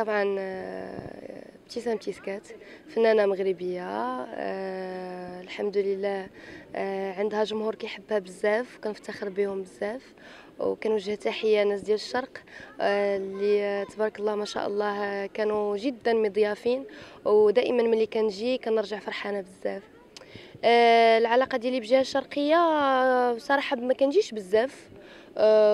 طبعا ابتسام آه، تيسكات فنانة مغربية آه، الحمد لله آه، عندها جمهور كيحبها بزاف وكنفتخر بهم بزاف وكنوجه تحية ناس ديال الشرق اللي تبارك الله ما شاء الله كانوا جدا مضيافين ودائما ملي كنجي كنرجع فرحانة بزاف العلاقة ديالي بجهه الشرقية بصراحة ما كنجيش بزاف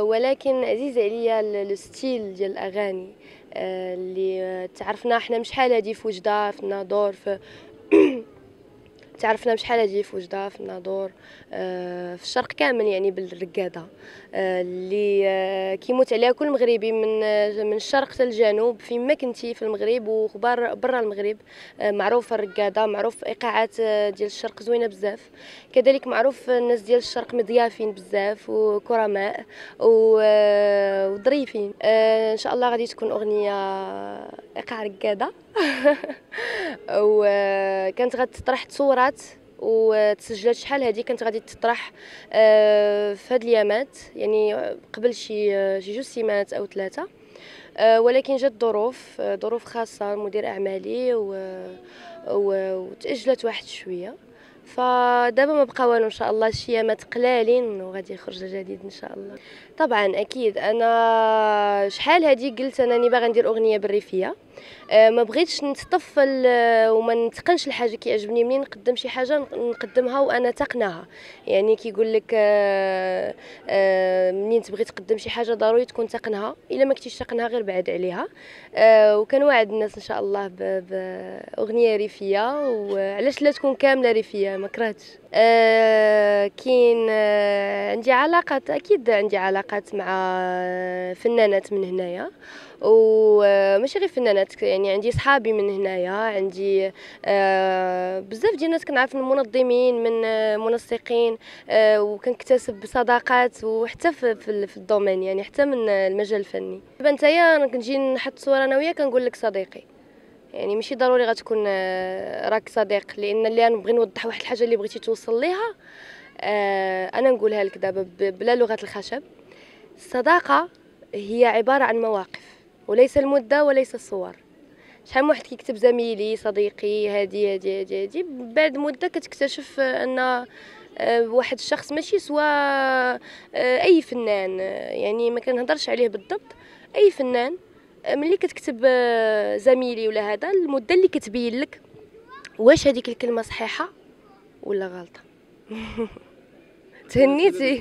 ولكن عزيز عليا الستيل ديال الأغاني آه، اللي تعرفنا احنا مش حال هادي في وجده في نادور في تعرفنا بشحال هادي في وجده في الناظور آه، في الشرق كامل يعني بالرقاده آه، اللي آه، كيموت عليها كل مغربي من من الشرق حتى الجنوب في ما كنتي في المغرب وخبار برا المغرب معروف الرقاده معروف ايقاعات ديال الشرق زوينه بزاف كذلك معروف الناس ديال الشرق مضيافين بزاف وكرماء وظريفين ان شاء الله غادي تكون اغنيه ايقاع رقاده وكانت غتطرح تصورات وتسجلات شحال هذه كانت غادي تطرح آه، في هاد اليامات يعني آه، قبل شي آه، شي جوج سيمانات او ثلاثه ولكن جات ظروف ظروف خاصه مدير اعمالي و... وتاجلت واحد شويه فدابا ما بقى والو ان شاء الله شي يامات قلالين وغادي يخرج جديد ان شاء الله طبعا اكيد انا شحال هادي قلت انني باغا ندير اغنيه بالريفيه آه، ما بغيتش نتطفل آه، وما نتقنش الحاجه كيعجبني منين نقدم شي حاجه نقدمها وانا تقناها يعني كيقول لك آه، منين تبغي تقدم شي حاجه ضروري تكون تقنها الا ما كنتيش تقنها غير بعد عليها وكنوعد الناس ان شاء الله باغنيه ريفيه وعلاش لا تكون كامله ريفيه ما كرهتش كاين عندي علاقات اكيد عندي علاقات مع فنانات من هنايا وماشي غير فنانات يعني عندي صحابي من هنايا عندي آه، بزاف ديال الناس كنعرف من منظمين آه، من منسقين آه، وكنكتسب صداقات وحتى في, في الدومين يعني حتى من المجال الفني دابا نتايا كنجي نحط صوره انا وياك كنقول لك صديقي يعني ماشي ضروري غتكون راك صديق لان اللي انا نبغي نوضح واحد الحاجه اللي بغيتي توصل ليها انا نقولها لك دابا بلا لغه الخشب الصداقه هي عباره عن مواقف وليس المده وليس الصور شحال من واحد كيكتب زميلي صديقي هادي هادي هادي هادي بعد مده كتكتشف ان آه، واحد الشخص ماشي سوا آه، اي فنان آه، يعني ما كنهضرش عليه بالضبط اي فنان ملي كتكتب زميلي ولا هذا المده اللي كتبين لك واش هذيك الكلمه صحيحه ولا غلطه تهنيتي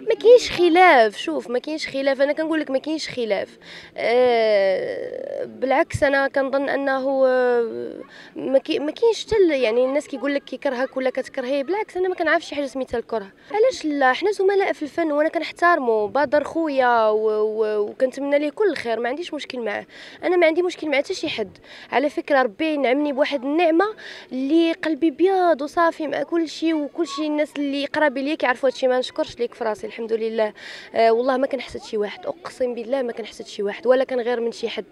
ما كاينش خلاف شوف ما كاينش خلاف انا كنقول لك ما كاينش خلاف أه بالعكس انا كنظن انه آه، ما كاينش حتى يعني الناس كيقول لك كيكرهك ولا كتكرهيه بالعكس انا ما كنعرفش شي حاجه سميتها الكره علاش لا حنا زملاء في الفن وانا كنحتارمو بدر خويا وكنتمنى ليه كل الخير ما عنديش مشكل معاه انا ما عندي مشكل مع حتى شي حد على فكره ربي ينعمني بواحد النعمه اللي قلبي بياض وصافي مع كل شيء وكل شيء الناس اللي قرابي ليا كيعرفوا هادشي ما نشكرش ليك في راسي الحمد لله آه والله ما كنحسد شي واحد اقسم بالله ما كنحسد شي واحد ولا كنغير من شي حد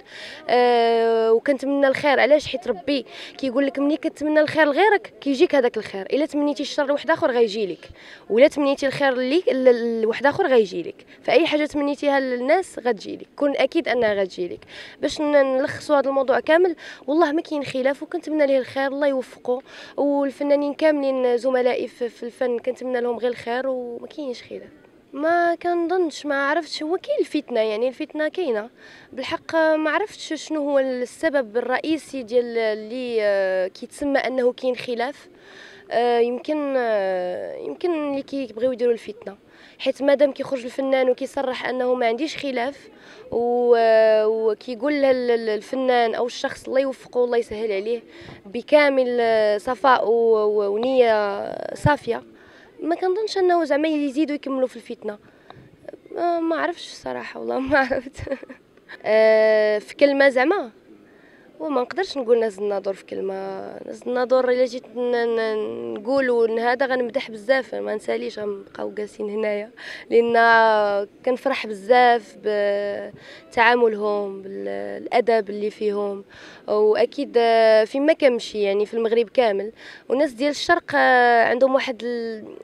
آه وكنتمنى الخير علاش حيت ربي كيقول لك ملي كتمنى الخير لغيرك كيجيك هذاك الخير الا تمنيتي الشر لواحد اخر غيجي لك ولا تمنيتي الخير ليك لواحد اخر غيجي لك فاي حاجه تمنيتيها للناس غتجي لك كون اكيد انها غتجي لك باش نلخصوا هذا الموضوع كامل والله ما كاين خلاف وكنتمنى ليه الخير الله يوفقه والفنانين كاملين زملائي في الفن كنتمنى لهم غير غير الخير وما كاينش خلاف ما كنظنش ما عرفتش هو كاين الفتنه يعني الفتنه كاينه بالحق ما عرفتش شنو هو السبب الرئيسي ديال اللي آه، كيتسمى انه كاين خلاف آه، يمكن آه، يمكن اللي كيبغيو يديروا الفتنه حيت مادام كيخرج الفنان وكيصرح انه ما عنديش خلاف وكيقول الفنان او الشخص الله يوفقه الله يسهل عليه بكامل صفاء ونيه صافيه ما كنظنش انه زعما يزيدوا يكملوا في الفتنه أه، ما عرفتش الصراحه والله ما عرفت أه، في كلمه زعما وما نقدرش نقول ناس الناظور في كلمه نازل الناظور الا جيت نقول هذا غنمدح بزاف ما نساليش غنبقاو جالسين هنايا لان كنفرح بزاف بتعاملهم بالادب اللي فيهم واكيد فيما كنمشي يعني في المغرب كامل والناس ديال الشرق عندهم واحد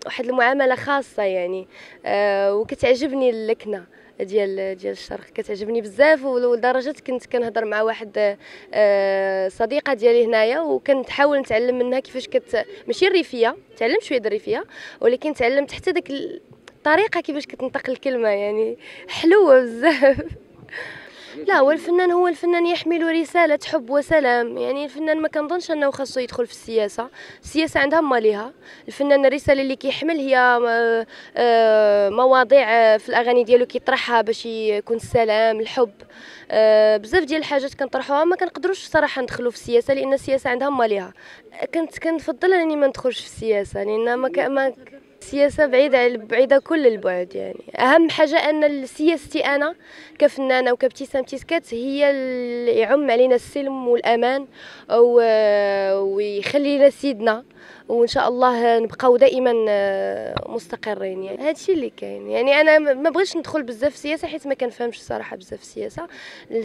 واحد المعامله خاصه يعني آه، وكتعجبني اللكنه ديال ديال الشرق كتعجبني بزاف ولدرجه كنت كنهضر مع واحد آه، صديقه ديالي هنايا وكنت حاول نتعلم منها كيفاش كت ماشي الريفيه تعلمت شويه الريفيه ولكن تعلمت حتى داك الطريقه كيفاش كتنطق الكلمه يعني حلوه بزاف لا والفنان هو الفنان يحمل رسالة حب وسلام يعني الفنان ما كنظنش انه خاصو يدخل في السياسة السياسة عندها ماليها الفنان الرسالة اللي كيحمل هي آه، آه، مواضيع آه، في الاغاني ديالو كيطرحها باش يكون السلام الحب بزاف ديال الحاجات كنطرحوها ما كنقدروش صراحة ندخلو في السياسة لان السياسة عندها ماليها كنت كنفضل أنني ما ندخلش في السياسة لان ما, ك... ما... السياسة بعيدة بعيدة كل البعد يعني أهم حاجة أن سياستي أنا كفنانة وكابتسام تيسكات هي اللي يعم علينا السلم والأمان آه، ويخلي لنا سيدنا وان شاء الله نبقاو دائما آه، مستقرين يعني هذا الشيء اللي كاين يعني انا ما بغيتش ندخل بزاف في السياسه حيت ما كنفهمش الصراحه بزاف في السياسه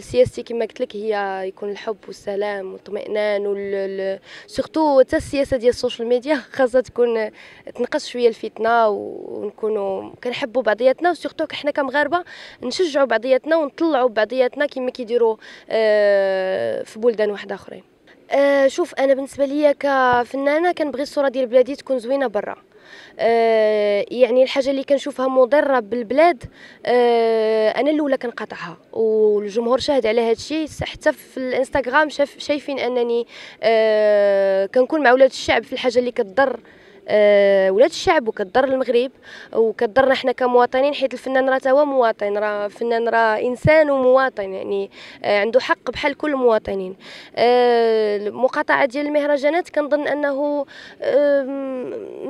سياستي كما قلت لك هي يكون الحب والسلام والطمئنان وال سورتو حتى السياسه ديال السوشيال ميديا خاصها تكون تنقص شويه الفتنه ونكونوا كنحبوا بعضياتنا وسورتو حنا كمغاربه نشجعوا بعضياتنا ونطلعوا بعضياتنا كما كيديروا آه، في بلدان واحده اخرين آه شوف انا بالنسبه ليا كفنانه كنبغي الصوره ديال بلادي تكون زوينه برا آه يعني الحاجه اللي كنشوفها مضره بالبلاد آه انا الاولى كنقاطعها والجمهور شاهد على هذا الشيء حتى في الانستغرام شايفين انني آه كنكون مع ولاد الشعب في الحاجه اللي كتضر آه، ولاد الشعب وكضر المغرب وكضرنا حنا كمواطنين حيت الفنان راه هو مواطن راه فنان راه انسان ومواطن يعني آه، عنده حق بحال كل المواطنين آه، المقاطعه ديال المهرجانات كنظن انه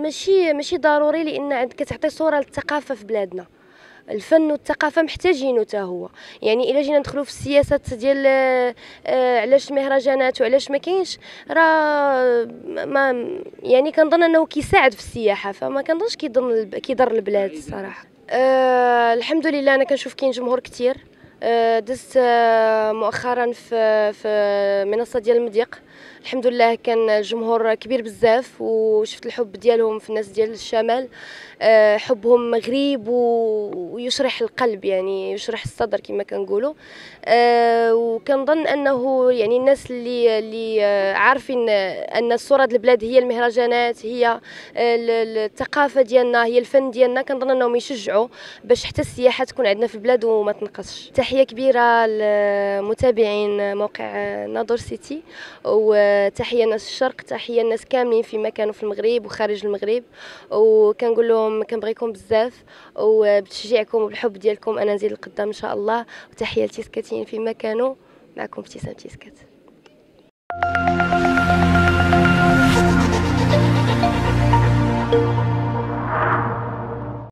ماشي ماشي ضروري لان كتعطي صوره للثقافه في بلادنا الفن والثقافه محتاجينه حتى هو يعني الا جينا ندخلو في السياسات ديال آه، علاش المهرجانات وعلاش ما كاينش راه ما يعني كنظن انه كيساعد في السياحه فما كنظنش كيضر كيضر البلاد الصراحه أه الحمد لله انا كنشوف كاين جمهور كثير أه دزت آه، مؤخرا في في منصه ديال المضيق الحمد لله كان جمهور كبير بزاف وشفت الحب ديالهم في الناس ديال الشمال آه، حبهم مغرب ويشرح القلب يعني يشرح الصدر كما كنقولوا آه، وكنظن انه يعني الناس اللي اللي عارفين ان الصوره ديال البلاد هي المهرجانات هي الثقافه ديالنا هي الفن ديالنا كنظن انهم يشجعوا باش حتى السياحه تكون عندنا في البلاد وما تنقصش تحيه كبيره لمتابعين موقع ناظر سيتي و تحيه ناس الشرق تحيه الناس كاملين فيما كانوا في المغرب وخارج المغرب وكنقول لهم كنبغيكم بزاف وبتشجيعكم وبالحب ديالكم انا نزيد القدام ان شاء الله وتحيه لتيسكاتيين فيما مكانه معكم ابتسام تيسكات